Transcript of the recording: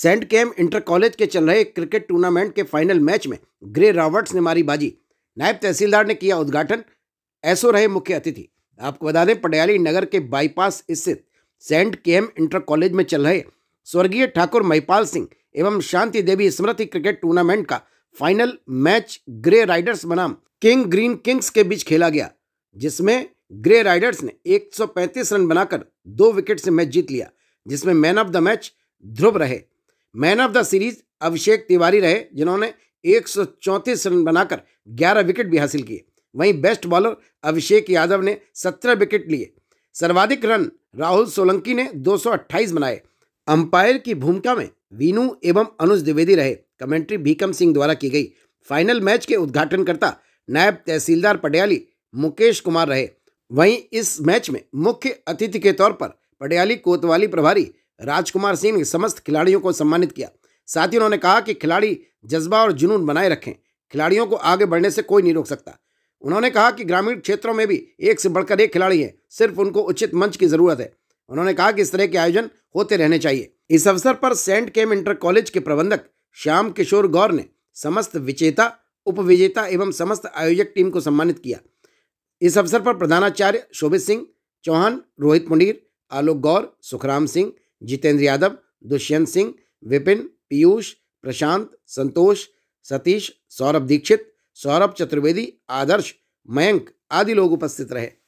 Saint cam inter college के चल रहे क्रिकेट टूर्नामेंट के फाइनल मैच में ग्रे रॉबर्ट्स ने मारी बाजी नायब तहसीलदार ने किया उद्घाटन ऐसो रहे मुख्य अतिथि आपको बता दें पटियाली नगर के बाईपास स्थित सेंट केम इंटर कॉलेज में चल रहे स्वर्गीय ठाकुर महिपाल सिंह एवं शांति देवी स्मृति क्रिकेट टूर्नामेंट का फाइनल मैच ग्रे राइडर्स बनाम किंग ग्रीन किंग्स के बीच खेला गया जिसमें ग्रे राइडर्स ने 135 रन बनाकर दो विकेट से मैच जीत लिया जिसमें man of the match Dhruv रहे man of the series Abhishek Tiwari रहे जिन्होंने एक रन बनाकर 11 विकेट भी हासिल किए वहीं बेस्ट बॉलर अभिषेक यादव ने 17 विकेट लिए सर्वाधिक रन राहुल सोलंकी ने 228 बनाए अंपायर की भूमिका में वीनू एवं अनुज द्विवेदी रहे कमेंट्री भीकम सिंह द्वारा की गई फाइनल मैच के उद्घाटनकर्ता नायब तहसीलदार पटियाली मुकेश कुमार रहे वहीं इस मैच में मुख्य अतिथि के तौर पर पटियाली कोतवाली प्रभारी राजकुमार सिंह ने समस्त खिलाड़ियों को सम्मानित किया साथ ही उन्होंने कहा कि खिलाड़ी जज्बा और जुनून बनाए रखें खिलाड़ियों को आगे बढ़ने से कोई नहीं रोक सकता उन्होंने कहा कि ग्रामीण क्षेत्रों में भी एक से बढ़कर एक खिलाड़ी हैं सिर्फ उनको उचित मंच की जरूरत है उन्होंने कहा कि इस तरह के आयोजन होते रहने चाहिए इस अवसर पर सेंट केम इंटर कॉलेज के प्रबंधक श्याम किशोर गौर ने समस्त विजेता उपविजेता एवं समस्त आयोजक टीम को सम्मानित किया इस अवसर पर प्रधानाचार्य शोभित सिंह चौहान रोहित मुंडीर आलोक गौर सुखराम सिंह जितेंद्र यादव दुष्यंत सिंह विपिन पीयूष प्रशांत संतोष सतीश सौरभ दीक्षित सौरभ चतुर्वेदी आदर्श मयंक आदि लोग उपस्थित रहे